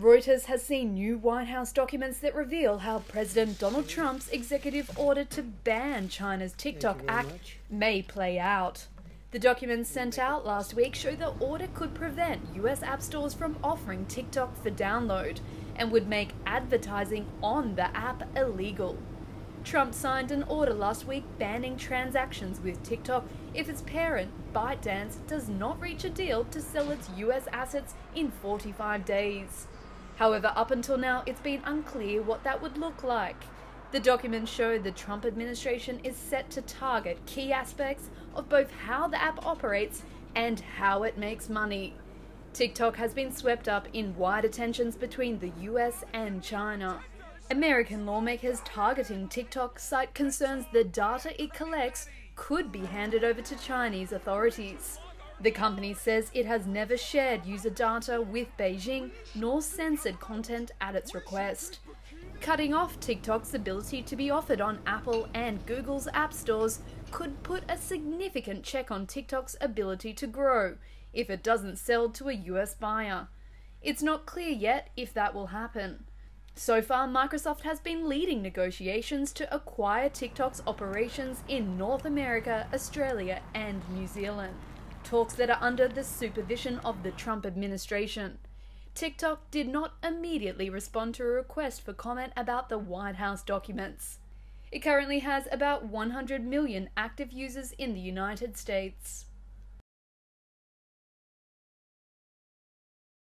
Reuters has seen new White House documents that reveal how President Donald Trump's executive order to ban China's TikTok act may play out. The documents sent out last week show the order could prevent US app stores from offering TikTok for download and would make advertising on the app illegal. Trump signed an order last week banning transactions with TikTok if its parent, ByteDance, does not reach a deal to sell its US assets in 45 days. However, up until now, it's been unclear what that would look like. The documents show the Trump administration is set to target key aspects of both how the app operates and how it makes money. TikTok has been swept up in wider tensions between the US and China. American lawmakers targeting TikTok cite concerns the data it collects could be handed over to Chinese authorities. The company says it has never shared user data with Beijing nor censored content at its request. Cutting off TikTok's ability to be offered on Apple and Google's app stores could put a significant check on TikTok's ability to grow if it doesn't sell to a US buyer. It's not clear yet if that will happen. So far, Microsoft has been leading negotiations to acquire TikTok's operations in North America, Australia, and New Zealand talks that are under the supervision of the Trump administration. TikTok did not immediately respond to a request for comment about the White House documents. It currently has about 100 million active users in the United States.